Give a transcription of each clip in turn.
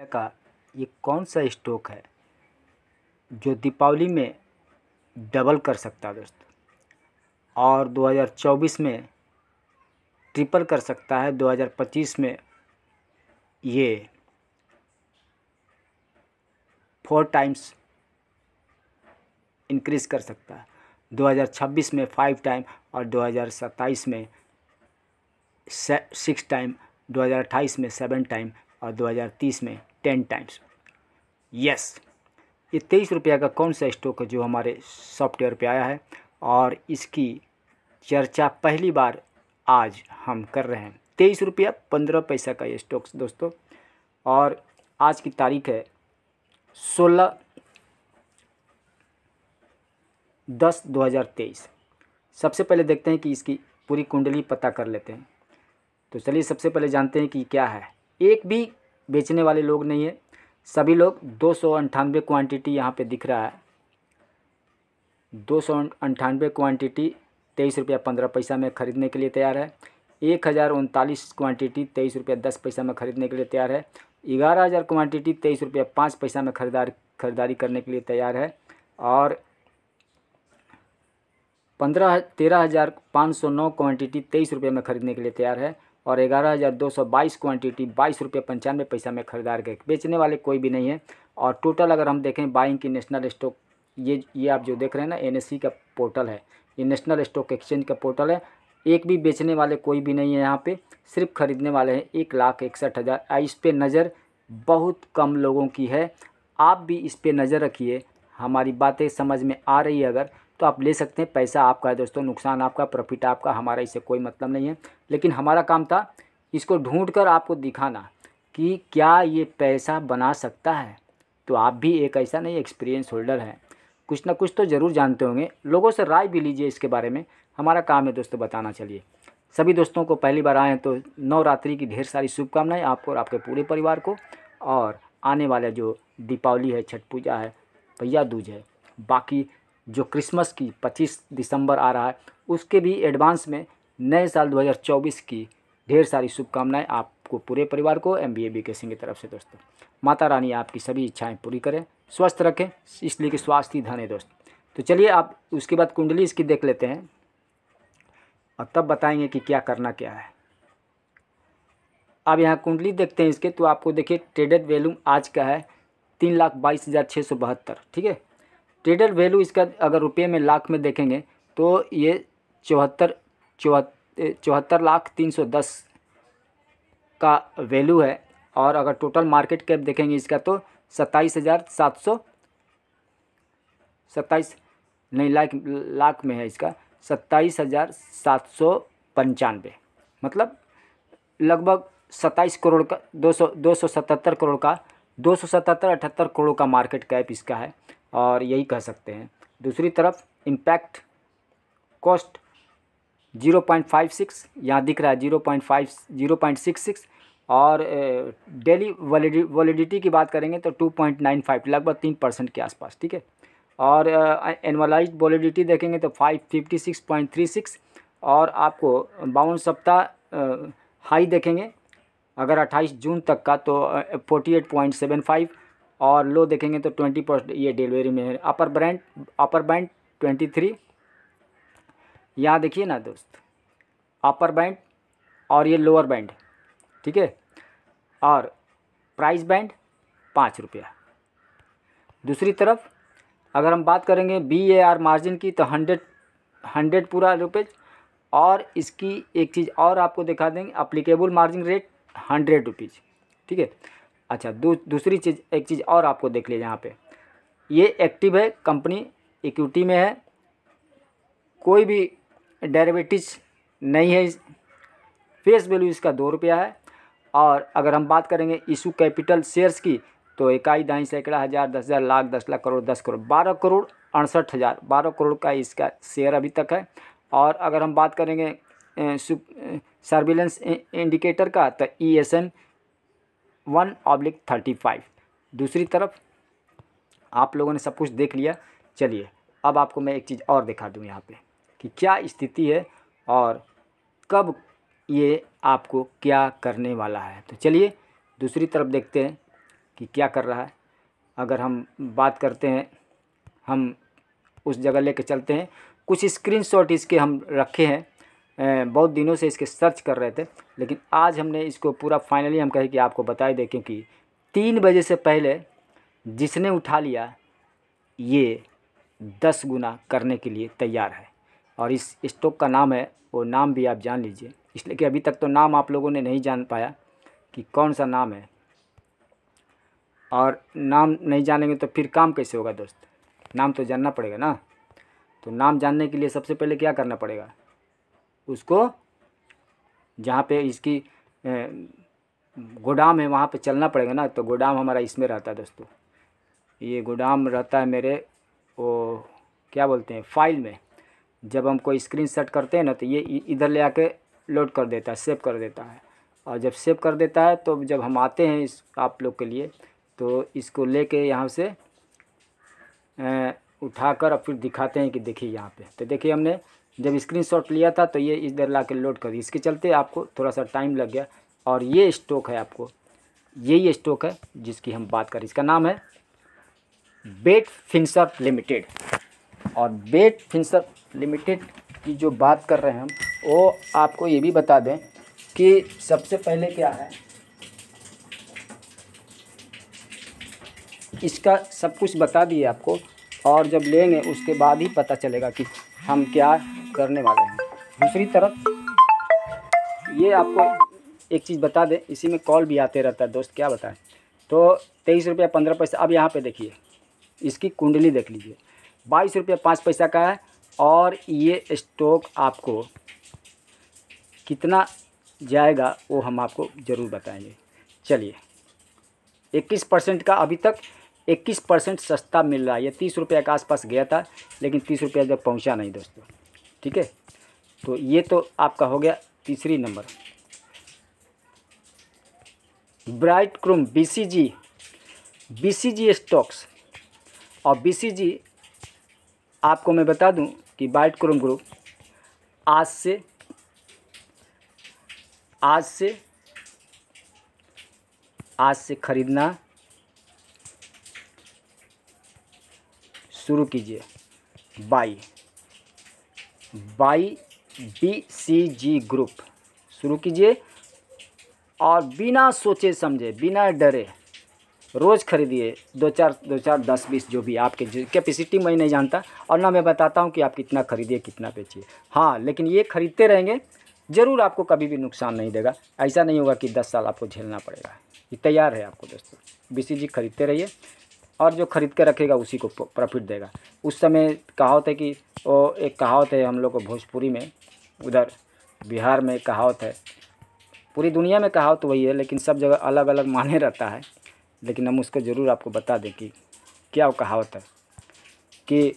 रुपये का ये कौन सा स्टॉक है जो दीपावली में डबल कर सकता है दोस्तों और 2024 में ट्रिपल कर सकता है 2025 में ये फोर टाइम्स इंक्रीज़ कर सकता है 2026 में फाइव टाइम और 2027 में सिक्स टाइम 2028 में सेवन टाइम और 2030 में टेन टाइम्स यस ये तेईस रुपया का कौन सा स्टॉक है जो हमारे सॉफ्टवेयर पे आया है और इसकी चर्चा पहली बार आज हम कर रहे हैं तेईस रुपया पंद्रह पैसा का ये स्टॉक दोस्तों और आज की तारीख है सोलह दस दो हज़ार तेईस सबसे पहले देखते हैं कि इसकी पूरी कुंडली पता कर लेते हैं तो चलिए सबसे पहले जानते हैं कि क्या है एक भी बेचने वाले लोग नहीं है सभी लोग दो सौ अंठानवे क्वान्टिटी यहाँ पर दिख रहा है दो सौ अंठानवे क्वान्टिटी तेईस रुपया पंद्रह पैसा में ख़रीदने के लिए तैयार है एक हज़ार उनतालीस क्वान्टिटी तेईस रुपया दस पैसा में ख़रीदने के लिए तैयार है ग्यारह हज़ार क्वान्टिटी तेईस रुपया पाँच पैसा में खरीदार खरीदारी करने के लिए तैयार है और पंद्रह तेरह हज़ार पाँच सौ नौ क्वान्टिटी तेईस रुपये में ख़रीदने के लिए तैयार है और ग्यारह हज़ार दो सौ बाईस क्वान्टिटी बाईस रुपये पंचानवे पैसा में खरीदार गए बेचने वाले कोई भी नहीं है और टोटल अगर हम देखें बाइंग की नेशनल स्टॉक ये ये आप जो देख रहे हैं ना एन e का पोर्टल है ये नेशनल स्टॉक एक्सचेंज का पोर्टल है एक भी बेचने वाले कोई भी नहीं है यहाँ पे सिर्फ खरीदने वाले हैं एक लाख इकसठ हज़ार इस पर नज़र बहुत कम लोगों की है आप भी इस पर नज़र रखिए हमारी बातें समझ में आ रही है अगर तो आप ले सकते हैं पैसा आपका है दोस्तों नुकसान आपका प्रॉफिट आपका हमारा इससे कोई मतलब नहीं है लेकिन हमारा काम था इसको ढूंढ कर आपको दिखाना कि क्या ये पैसा बना सकता है तो आप भी एक ऐसा नहीं एक्सपीरियंस होल्डर हैं कुछ ना कुछ तो ज़रूर जानते होंगे लोगों से राय भी लीजिए इसके बारे में हमारा काम है दोस्तों बताना चलिए सभी दोस्तों को पहली बार आए हैं तो नवरात्रि की ढेर सारी शुभकामनाएँ आपको और आपके पूरे परिवार को और आने वाला जो दीपावली है छठ पूजा है भैया दूज है बाकी जो क्रिसमस की 25 दिसंबर आ रहा है उसके भी एडवांस में नए साल 2024 की ढेर सारी शुभकामनाएं आपको पूरे परिवार को एम बी के सिंह की तरफ से दोस्तों माता रानी आपकी सभी इच्छाएं पूरी करें स्वस्थ रखें इसलिए कि स्वास्थ्य ही धन है दोस्त तो चलिए आप उसके बाद कुंडली इसकी देख लेते हैं और तब बताएंगे कि क्या करना क्या है आप यहाँ कुंडली देखते हैं इसके तो आपको देखिए ट्रेडेड वैल्यूम आज का है तीन लाख बाईस हज़ार छः सौ बहत्तर ठीक है ट्रेडर वैल्यू इसका अगर रुपये में लाख में देखेंगे तो ये चौहत्तर चौहत्तर लाख तीन सौ दस का वैल्यू है और अगर टोटल मार्केट कैप देखेंगे इसका तो सत्ताईस हज़ार सात सौ सत्ताईस नहीं लाख लाख में है इसका सत्ताईस हज़ार सात सौ पंचानवे मतलब लगभग सत्ताईस करोड़ का दो सौ दो सौ सतहत्तर करोड़ का दो सौ सतहत्तर अठहत्तर करोड़ का मार्केट कैप इसका है और यही कह सकते हैं दूसरी तरफ इम्पैक्ट कॉस्ट 0.56 यहाँ दिख रहा है 0.5 0.66 और डेली वैलिडिटी की बात करेंगे तो 2.95 लगभग तीन परसेंट के आसपास ठीक है और एनवलाइज वैलिडिटी देखेंगे तो 556.36 और आपको बावन सप्ताह हाई देखेंगे अगर 28 जून तक का तो 48.75 और लो देखेंगे तो ट्वेंटी परसेंट ये डिलीवरी में है upper brand upper band twenty three यहाँ देखिए ना दोस्त अपर बैंड और ये लोअर बैंड ठीक है और प्राइस बैंड पाँच रुपया दूसरी तरफ अगर हम बात करेंगे बी ए आर मार्जिन की तो हंड्रेड हंड्रेड पूरा रुपीज़ और इसकी एक चीज़ और आपको दिखा देंगे applicable margin rate hundred rupees ठीक है अच्छा दू, दूसरी चीज़ एक चीज़ और आपको देख लीजिए यहाँ पे ये एक्टिव है कंपनी इक्विटी में है कोई भी डेरिवेटिव नहीं है फेस वैल्यू इसका दो रुपया है और अगर हम बात करेंगे इशू कैपिटल शेयर्स की तो इकाई दाई सैकड़ा हज़ार दस हज़ार लाख दस लाख करोड़ दस करोड़ बारह करोड़ अड़सठ हज़ार बारह करोड़ का इसका शेयर अभी तक है और अगर हम बात करेंगे सर्विलेंस इंडिकेटर का तो E S N one oblique thirty five दूसरी तरफ आप लोगों ने सब कुछ देख लिया चलिए अब आपको मैं एक चीज़ और दिखा दूँ यहाँ पे कि क्या स्थिति है और कब ये आपको क्या करने वाला है तो चलिए दूसरी तरफ देखते हैं कि क्या कर रहा है अगर हम बात करते हैं हम उस जगह ले चलते हैं कुछ स्क्रीनशॉट इसके हम रखे हैं बहुत दिनों से इसके सर्च कर रहे थे लेकिन आज हमने इसको पूरा फाइनली हम कहे कि आपको बताए दें क्योंकि तीन बजे से पहले जिसने उठा लिया ये दस गुना करने के लिए तैयार है और इस स्टॉक का नाम है वो नाम भी आप जान लीजिए इसलिए कि अभी तक तो नाम आप लोगों ने नहीं जान पाया कि कौन सा नाम है और नाम नहीं जानेंगे तो फिर काम कैसे होगा दोस्त नाम तो जानना पड़ेगा ना तो नाम जानने के लिए सबसे पहले क्या करना पड़ेगा उसको जहाँ पे इसकी गोदाम है वहाँ पे चलना पड़ेगा ना तो गोदाम हमारा इसमें रहता है दोस्तों ये गोदाम रहता है मेरे वो क्या बोलते हैं फाइल में जब हम कोई स्क्रीन सेट करते हैं ना तो ये इधर ले आके लोड कर देता है सेव कर देता है और जब सेव कर देता है तो जब हम आते हैं इस आप लोग के लिए तो इसको ले कर यहाँ से उठाकर और फिर दिखाते हैं कि देखिए यहाँ पे तो देखिए हमने जब स्क्रीनशॉट लिया था तो ये इधर ला लोड लोड दी इसके चलते आपको थोड़ा सा टाइम लग गया और ये स्टॉक है आपको यही स्टॉक है जिसकी हम बात करें इसका नाम है बेट फिंसर लिमिटेड और बेट फिंसर लिमिटेड की जो बात कर रहे हैं हम वो आपको ये भी बता दें कि सबसे पहले क्या है इसका सब कुछ बता दिए आपको और जब लेंगे उसके बाद ही पता चलेगा कि हम क्या करने वाले हैं दूसरी तरफ ये आपको एक चीज़ बता दें इसी में कॉल भी आते रहता है दोस्त क्या बताएं तो तेईस रुपया पंद्रह पैसा अब यहाँ पे देखिए इसकी कुंडली देख लीजिए बाईस रुपया पाँच पैसा का है और ये स्टॉक आपको कितना जाएगा वो हम आपको ज़रूर बताएंगे चलिए इक्कीस परसेंट का अभी तक इक्कीस परसेंट सस्ता मिल रहा है ये तीस रुपये के आसपास गया था लेकिन तीस रुपया जब पहुँचा नहीं दोस्तों ठीक है तो ये तो आपका हो गया तीसरी number Brightcom B C G B C G stocks और बी सी जी आपको मैं बता दूं कि ब्राइट क्रोम ग्रुप आज से आज से आज से खरीदना शुरू कीजिए buy buy B C G group शुरू कीजिए और बिना सोचे समझे बिना डरे रोज़ खरीदिए दो चार दो चार दस बीस जो भी आपके कैपेसिटी मैं नहीं जानता और ना मैं बताता हूँ कि आप कितना खरीदिए कितना बेचिए हाँ लेकिन ये खरीदते रहेंगे ज़रूर आपको कभी भी नुकसान नहीं देगा ऐसा नहीं होगा कि दस साल आपको झेलना पड़ेगा ये तैयार है आपको दोस्तों बी सी जी खरीदते रहिए और जो ख़रीद के रखेगा उसी को प्रॉफिट देगा उस समय कहावत है कि वो एक कहावत है हम लोग को भोजपुरी में उधर बिहार में कहावत है पूरी दुनिया में कहावत वही है लेकिन सब जगह अलग अलग माने रहता है लेकिन हम उसको ज़रूर आपको बता दें कि क्या वो कहावत है कि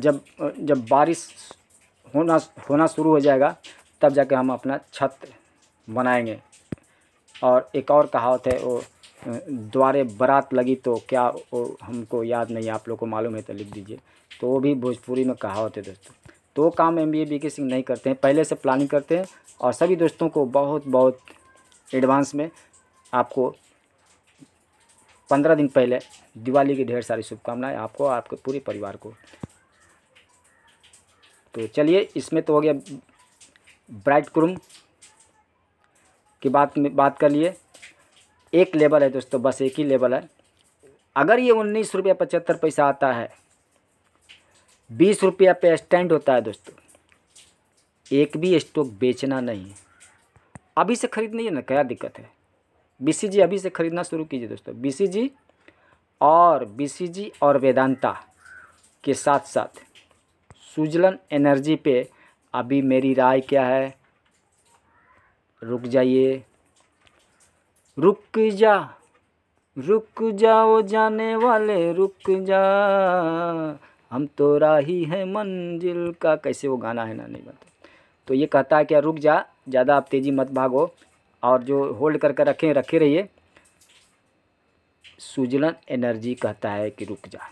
जब जब बारिश होना होना शुरू हो जाएगा तब जाके हम अपना छत बनाएंगे और एक और कहावत है वो द्वारे बारात लगी तो क्या हमको याद नहीं आप लोग को मालूम है तो लिख दीजिए तो वो भी भोजपुरी में कहावत है दोस्तों तो काम एम बी ए बी के सिंह नहीं करते हैं पहले से प्लानिंग करते हैं और सभी दोस्तों को बहुत बहुत एडवांस में आपको पंद्रह दिन पहले दिवाली की ढेर सारी शुभकामनाएं आपको और आपके पूरे परिवार को तो चलिए इसमें तो हो गया ब्राइट क्रूम की बात में बात कर लिए एक लेवल है दोस्तों बस एक ही लेवल है अगर ये उन्नीस रुपया पचहत्तर पैसा आता है बीस रुपया पे स्टैंड होता है दोस्तों एक भी स्टॉक बेचना नहीं अभी से खरीदने ना क्या दिक्कत है बीसीजी अभी से खरीदना शुरू कीजिए दोस्तों बीसीजी और बीसीजी और वेदांता के साथ साथ सुजलन एनर्जी पे अभी मेरी राय क्या है रुक जाइए रुक जा रुक जाओ जाने वाले रुक जा हम तो राही है मंजिल का कैसे वो गाना है ना नहीं बता तो ये कहता है कि रुक जा ज़्यादा आप तेज़ी मत भागो और जो होल्ड कर कर रखें रखे रहिए सुजलन एनर्जी कहता है कि रुक जा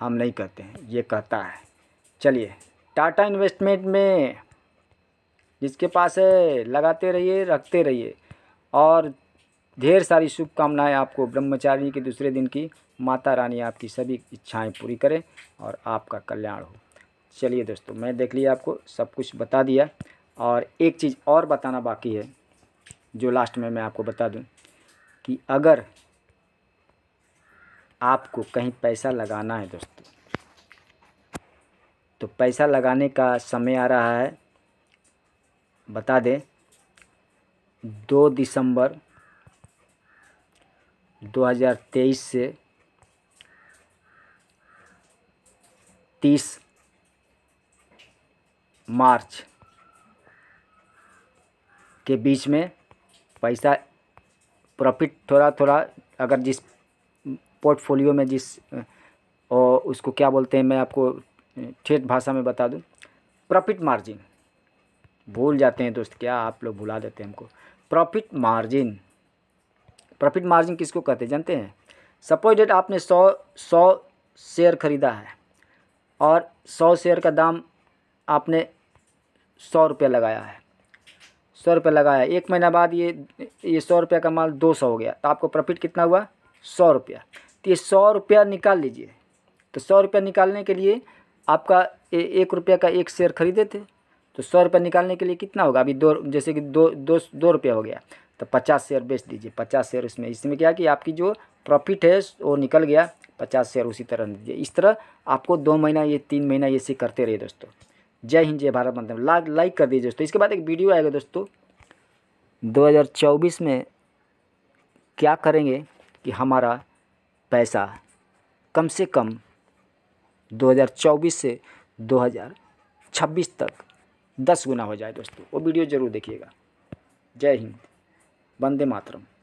हम नहीं करते हैं ये कहता है चलिए टाटा इन्वेस्टमेंट में जिसके पास है लगाते रहिए रखते रहिए और ढेर सारी शुभकामनाएं आपको ब्रह्मचारिणी के दूसरे दिन की माता रानी आपकी सभी इच्छाएं पूरी करें और आपका कल्याण हो चलिए दोस्तों मैं देख लिया आपको सब कुछ बता दिया और एक चीज़ और बताना बाकी है जो लास्ट में मैं आपको बता दूं कि अगर आपको कहीं पैसा लगाना है दोस्तों तो पैसा लगाने का समय आ रहा है बता दें दो दिसंबर 2023 से तीस मार्च के बीच में पैसा प्रॉफिट थोड़ा थोड़ा अगर जिस पोर्टफोलियो में जिस और उसको क्या बोलते हैं मैं आपको ठेठ भाषा में बता दूं प्रॉफिट मार्जिन भूल जाते हैं दोस्त क्या आप लोग भुला देते हैं हमको प्रॉफिट मार्जिन प्रॉफिट मार्जिन किसको कहते हैं जानते हैं सपोज डेट आपने सौ सौ शेयर ख़रीदा है और सौ शेयर का दाम आपने सौ रुपये लगाया है सौ रुपये लगाया एक महीना बाद ये ये सौ रुपये का माल दो सौ हो गया तो आपको प्रॉफिट कितना हुआ सौ रुपया तो ये सौ रुपया निकाल लीजिए तो सौ रुपया निकालने के लिए आपका ए, एक रुपये का एक शेयर खरीदे थे तो सौ रुपये निकालने के लिए कितना होगा अभी दो जैसे कि दो दो दो रुपये हो गया तो पचास शेयर बेच दीजिए पचास शेयर उसमें इसमें क्या कि आपकी जो प्रॉफिट है वो निकल गया पचास शेयर उसी तरह दीजिए इस तरह आपको दो महीना ये तीन महीना ये से करते रहिए दोस्तों जय हिंद जय भारत मतलब ला लाइक कर दीजिए दोस्तों इसके बाद एक वीडियो आएगा दोस्तों 2024 में क्या करेंगे कि हमारा पैसा कम से कम 2024 से 2026 तक दस गुना हो जाए दोस्तों वो वीडियो ज़रूर देखिएगा जय हिंद वंदे मातरम